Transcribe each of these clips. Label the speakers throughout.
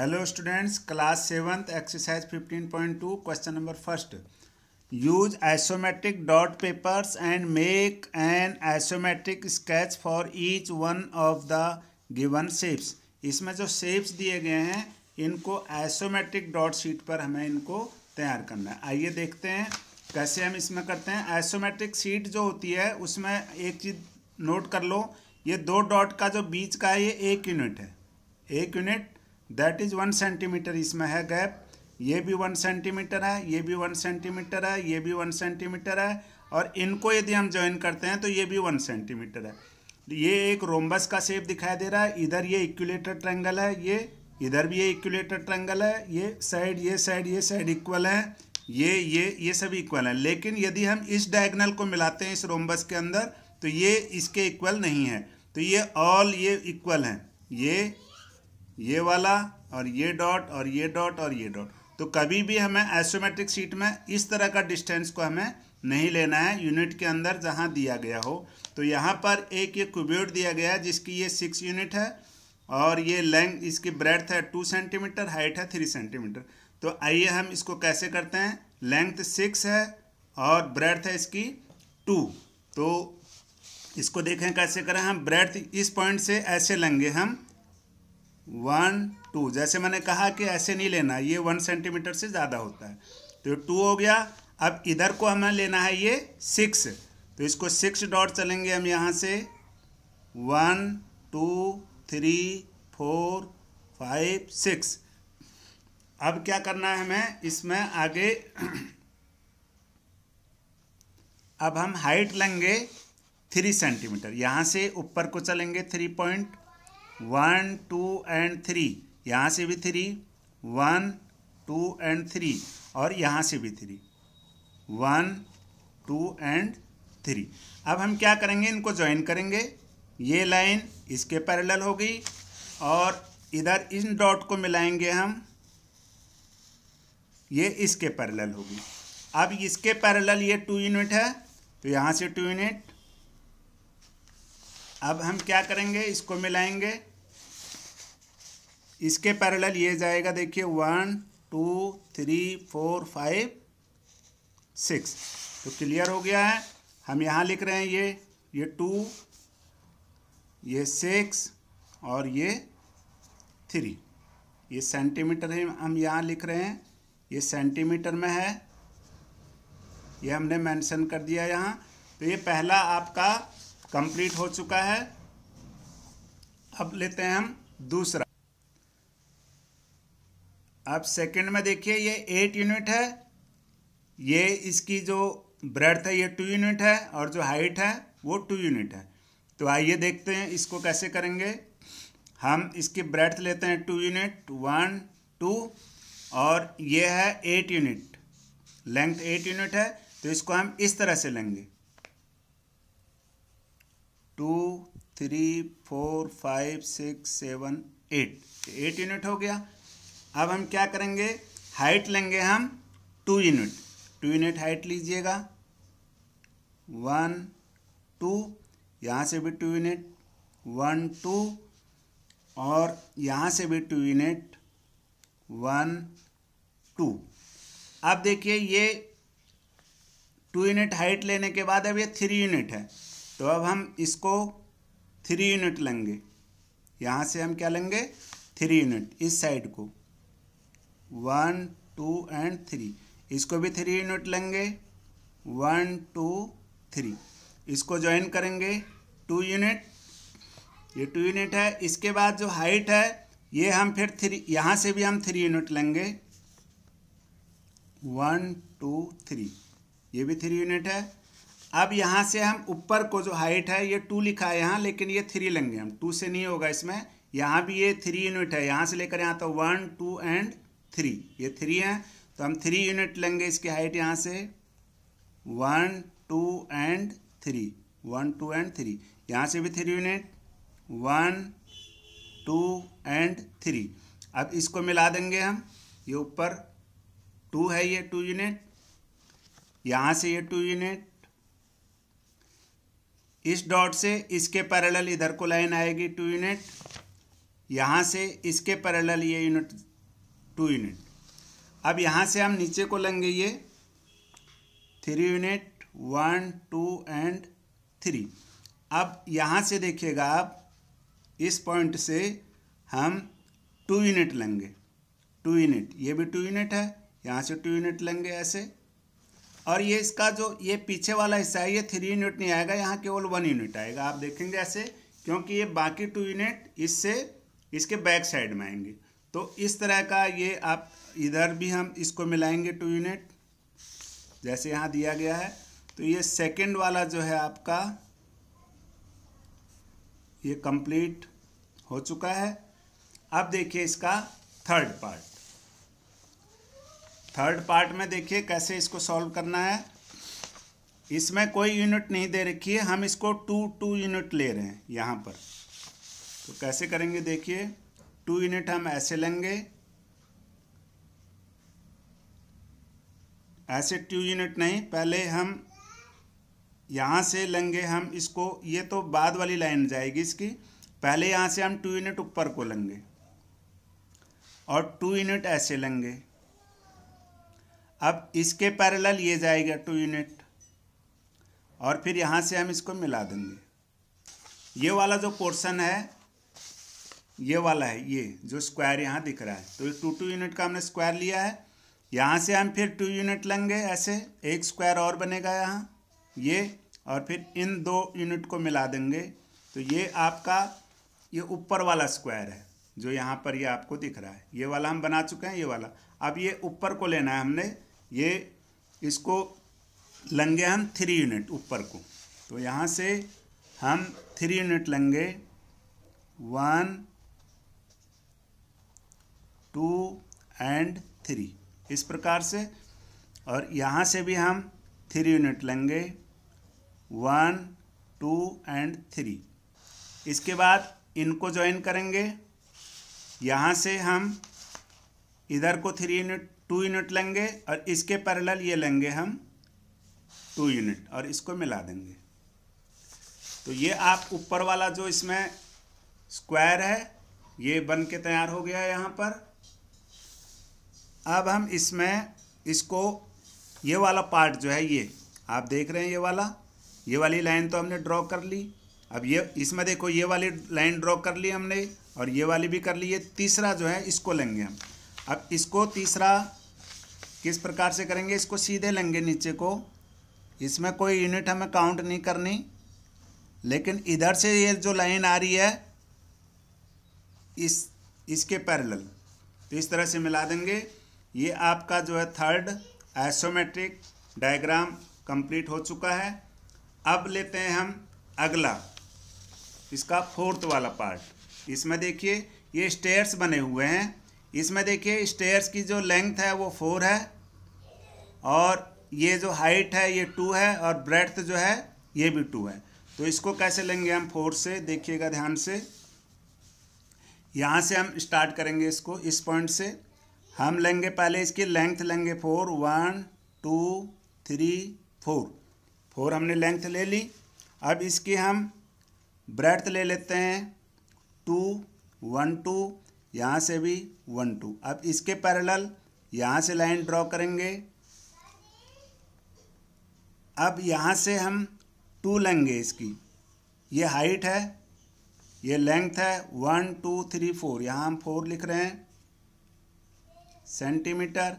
Speaker 1: hello students class seventh exercise fifteen point two question number first use isometric dot papers and make an isometric sketch for each one of the given shapes इसमें जो shapes दिए गए हैं इनको isometric dot sheet पर हमें इनको तैयार करना है आइए देखते हैं कैसे हम इसमें करते हैं आइसोमेट्रिक शीट जो होती है उसमें एक चीज़ नोट कर लो ये दो डॉट का जो बीच का है ये एक यूनिट है एक unit that is one centimetre इसमें है गैप ये भी वन सेंटीमीटर है ये भी वन सेंटीमीटर है ये भी वन सेंटीमीटर है और इनको यदि हम ज्वाइन करते हैं तो ये भी वन सेंटीमीटर है ये एक रोम्बस का शेप दिखाई दे रहा है इधर ये इक्वलेटर ट्रैंगल है ये इधर भी ये इक्वलेटर ट्रैंगल है ये साइड ये साइड ये साइड इक्वल है ये ये ये सब इक्वल है लेकिन यदि हम इस डायगनल को मिलाते हैं इस रोम्बस के अंदर तो ये इसके इक्वल नहीं है तो ये ऑल ये इक्वल हैं ये ये वाला और ये डॉट और ये डॉट और ये डॉट तो कभी भी हमें एसोमेट्रिक सीट में इस तरह का डिस्टेंस को हमें नहीं लेना है यूनिट के अंदर जहाँ दिया गया हो तो यहाँ पर एक ये क्यूब्यूट दिया गया है जिसकी ये सिक्स यूनिट है और ये लेंथ इसकी ब्रेथ है टू सेंटीमीटर हाइट है थ्री सेंटीमीटर तो आइए हम इसको कैसे करते हैं लेंथ सिक्स है और ब्रेथ है इसकी टू तो इसको देखें कैसे करें हम ब्रेथ इस पॉइंट से ऐसे लेंगे हम वन टू जैसे मैंने कहा कि ऐसे नहीं लेना ये वन सेंटीमीटर से ज़्यादा होता है तो टू हो गया अब इधर को हमें लेना है ये सिक्स तो इसको सिक्स डॉट चलेंगे हम यहाँ से one two three four five six अब क्या करना है हमें इसमें आगे अब हम हाइट लेंगे थ्री सेंटीमीटर यहाँ से ऊपर को चलेंगे three point one two and three यहाँ से भी three one two and three और यहाँ से भी three one two and three अब हम क्या करेंगे इनको ज्वाइन करेंगे ये लाइन इसके पैरेलल हो गई और इधर इन डॉट को मिलाएंगे हम ये इसके पैरेलल होगी अब इसके पैरेलल ये टू यूनिट है तो यहाँ से टू यूनिट अब हम क्या करेंगे इसको मिलाएंगे इसके पैरेलल ये जाएगा देखिए one two three four five six तो क्लियर हो गया है हम यहाँ लिख रहे हैं ये ये टू ये सिक्स और ये थ्री ये सेंटीमीटर है हम यहाँ लिख रहे हैं ये सेंटीमीटर में है ये हमने मेंशन कर दिया यहाँ तो ये पहला आपका कंप्लीट हो चुका है अब लेते हैं हम दूसरा आप सेकंड में देखिए ये एट यूनिट है ये इसकी जो ब्रेथ है ये टू यूनिट है और जो हाइट है वो टू यूनिट है तो आइए देखते हैं इसको कैसे करेंगे हम इसकी ब्रेथ लेते हैं टू यूनिट वन टू और ये है eight unit length eight unit है तो इसको हम इस तरह से लेंगे two three four five six seven eight eight unit हो गया अब हम क्या करेंगे हाइट लेंगे हम two unit two unit height लीजिएगा वन टू यहाँ से भी टू यूनिट वन टू और यहाँ से भी टू यूनिट वन टू अब देखिए ये टू यूनिट हाइट लेने के बाद अब ये थ्री यूनिट है तो अब हम इसको थ्री यूनिट लेंगे यहाँ से हम क्या लेंगे थ्री यूनिट इस साइड को वन टू एंड थ्री इसको भी थ्री यूनिट लेंगे वन टू थ्री इसको ज्वाइन करेंगे टू यूनिट ये टू यूनिट है इसके बाद जो हाइट है ये हम फिर थ्री यहाँ से भी हम थ्री यूनिट लेंगे वन टू थ्री ये भी थ्री यूनिट है अब यहाँ से हम ऊपर को जो हाइट है ये टू लिखा है यहाँ लेकिन ये थ्री लेंगे हम टू से नहीं होगा इसमें यहाँ भी ये थ्री यूनिट है यहाँ से लेकर यहाँ तो वन टू एंड थ्री ये थ्री हैं तो हम थ्री यूनिट लेंगे इसकी हाइट यहाँ से one two and three one two and three यहाँ से भी three unit one two and three अब इसको मिला देंगे हम ये ऊपर टू है ये टू यूनिट यहाँ से ये टू यूनिट इस डॉट से इसके पैरेलल इधर को लाइन आएगी टू यूनिट यहाँ से इसके पैरेलल ये यूनिट टू यूनिट अब यहाँ से हम नीचे को लेंगे ये three unit one two and three अब यहाँ से देखिएगा आप इस पॉइंट से हम टू यूनिट लेंगे टू यूनिट ये भी टू यूनिट है यहाँ से टू यूनिट लेंगे ऐसे और ये इसका जो ये पीछे वाला हिस्सा है ये थ्री यूनिट नहीं आएगा यहाँ केवल वन यूनिट आएगा आप देखेंगे ऐसे क्योंकि ये बाकी टू यूनिट इससे इसके बैक साइड में आएंगे तो इस तरह का ये आप इधर भी हम इसको मिलाएंगे टू यूनिट जैसे यहाँ दिया गया है तो ये सेकंड वाला जो है आपका ये कंप्लीट हो चुका है अब देखिए इसका थर्ड पार्ट थर्ड पार्ट में देखिए कैसे इसको सॉल्व करना है इसमें कोई यूनिट नहीं दे रखी है हम इसको टू टू यूनिट ले रहे हैं यहाँ पर तो कैसे करेंगे देखिए टू यूनिट हम ऐसे लेंगे ऐसे टू यूनिट नहीं पहले हम यहाँ से लेंगे हम इसको ये तो बाद वाली लाइन जाएगी इसकी पहले यहाँ से हम टू यूनिट ऊपर को लेंगे और टू यूनिट ऐसे लेंगे अब इसके पैरेलल ये जाएगा टू यूनिट और फिर यहाँ से हम इसको मिला देंगे ये वाला जो पोर्शन है ये वाला है ये जो स्क्वायर यहाँ दिख रहा है तो ये टू टू यूनिट का हमने स्क्वायर लिया है यहाँ से हम फिर टू यूनिट लेंगे ऐसे एक स्क्वायर और बनेगा यहाँ ये और फिर इन दो यूनिट को मिला देंगे तो ये आपका ये ऊपर वाला स्क्वायर है जो यहाँ पर ये आपको दिख रहा है ये वाला हम बना चुके हैं ये वाला अब ये ऊपर को लेना है हमने ये इसको लेंगे हम थ्री यूनिट ऊपर को तो यहाँ से हम थ्री यूनिट लेंगे वन टू एंड थ्री इस प्रकार से और यहाँ से भी हम थ्री यूनिट लेंगे वन टू एंड थ्री इसके बाद इनको ज्वाइन करेंगे यहाँ से हम इधर को थ्री यूनिट टू यूनिट लेंगे और इसके पैरेलल ये लेंगे हम टू यूनिट और इसको मिला देंगे तो ये आप ऊपर वाला जो इसमें स्क्वायर है ये बन के तैयार हो गया है यहाँ पर अब हम इसमें इसको ये वाला पार्ट जो है ये आप देख रहे हैं ये वाला ये वाली लाइन तो हमने ड्रॉ कर ली अब ये इसमें देखो ये वाली लाइन ड्रॉ कर ली हमने और ये वाली भी कर ली ये तीसरा जो है इसको लेंगे हम अब इसको तीसरा किस प्रकार से करेंगे इसको सीधे लेंगे नीचे को इसमें कोई यूनिट हमें काउंट नहीं करनी लेकिन इधर से ये जो लाइन आ रही है इस इसके पैरेलल तो इस तरह से मिला देंगे ये आपका जो है थर्ड आइसोमेट्रिक डायग्राम कंप्लीट हो चुका है अब लेते हैं हम अगला इसका फोर्थ वाला पार्ट इसमें देखिए ये स्टेयर्स बने हुए हैं इसमें देखिए स्टेयर्स की जो लेंथ है वो फोर है और ये जो हाइट है ये टू है और ब्रेथ जो है ये भी टू है तो इसको कैसे लेंगे हम फोर से देखिएगा ध्यान से यहाँ से हम स्टार्ट करेंगे इसको इस पॉइंट से हम लेंगे पहले इसकी लेंथ लेंगे four one two three four four हमने लेंथ ले ली अब इसकी हम ब्रेथ ले लेते हैं टू वन टू यहाँ से भी वन टू अब इसके पैरेलल यहाँ से लाइन ड्रॉ करेंगे अब यहाँ से हम टू लेंगे इसकी ये हाइट है ये लेंथ है वन टू थ्री फोर यहाँ हम फोर लिख रहे हैं सेंटीमीटर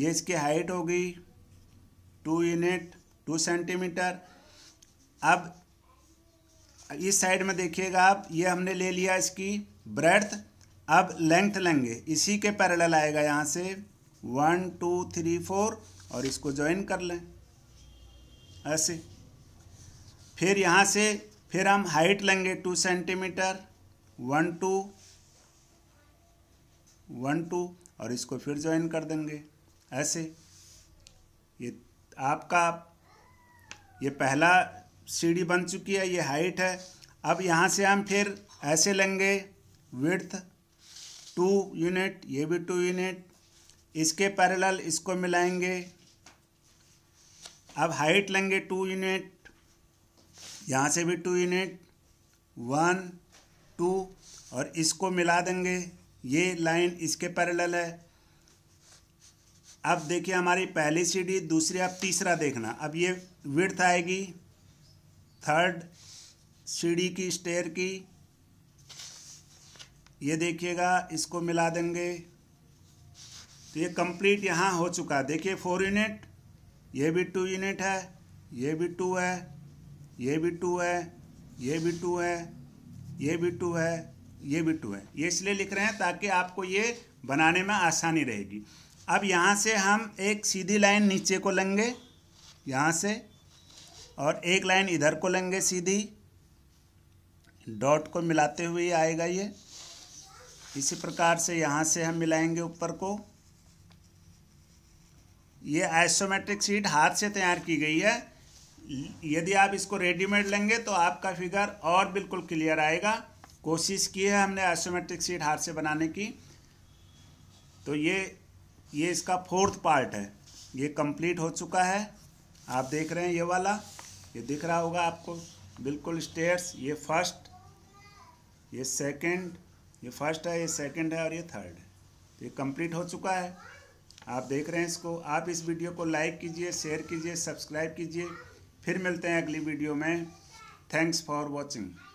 Speaker 1: ये इसकी हाइट होगी टू यूनिट टू सेंटीमीटर अब इस साइड में देखिएगा आप ये हमने ले लिया इसकी ब्रेथ अब लेंथ लेंगे इसी के पैरेलल आएगा यहाँ से वन टू थ्री फोर और इसको ज्वाइन कर लें ऐसे फिर यहाँ से फिर हम हाइट लेंगे two centimetre one two one two और इसको फिर ज्वाइन कर देंगे ऐसे ये आपका ये पहला सीढ़ी बन चुकी है ये हाइट है अब यहाँ से हम फिर ऐसे लेंगे विड्थ टू यूनिट ये भी टू यूनिट इसके पैरेलल इसको मिलाएंगे अब हाइट लेंगे टू यूनिट यहाँ से भी टू यूनिट वन टू और इसको मिला देंगे ये लाइन इसके पैरेलल है अब देखिए हमारी पहली सीढ़ी दूसरी अब तीसरा देखना अब ये विर्थ आएगी थर्ड सीढ़ी की स्टेयर की ये देखिएगा इसको मिला देंगे तो ये कंप्लीट यहाँ हो चुका है देखिए फोर यूनिट ये भी टू यूनिट है ये भी टू है ये भी टू है ये भी टू है ये भी टू है ये भी टू है ये इसलिए लिख रहे हैं ताकि आपको ये बनाने में आसानी रहेगी अब यहाँ से हम एक सीधी लाइन नीचे को लेंगे यहाँ से और एक लाइन इधर को लेंगे सीधी डॉट को मिलाते हुए आएगा ये इसी प्रकार से यहाँ से हम मिलाएंगे ऊपर को ये आइसोमेट्रिक सीट हाथ से तैयार की गई है यदि आप इसको रेडीमेड लेंगे तो आपका फिगर और बिल्कुल क्लियर आएगा कोशिश की है हमने आइसोमेट्रिक सीट हाथ से बनाने की तो ये ये इसका फोर्थ पार्ट है ये कंप्लीट हो चुका है आप देख रहे हैं ये वाला ये दिख रहा होगा आपको बिल्कुल स्टेयर्स ये फर्स्ट ये सेकंड ये फर्स्ट है ये सेकंड है और ये थर्ड है तो ये कंप्लीट हो चुका है आप देख रहे हैं इसको आप इस वीडियो को लाइक कीजिए शेयर कीजिए सब्सक्राइब कीजिए फिर मिलते हैं अगली वीडियो में थैंक्स फॉर वॉचिंग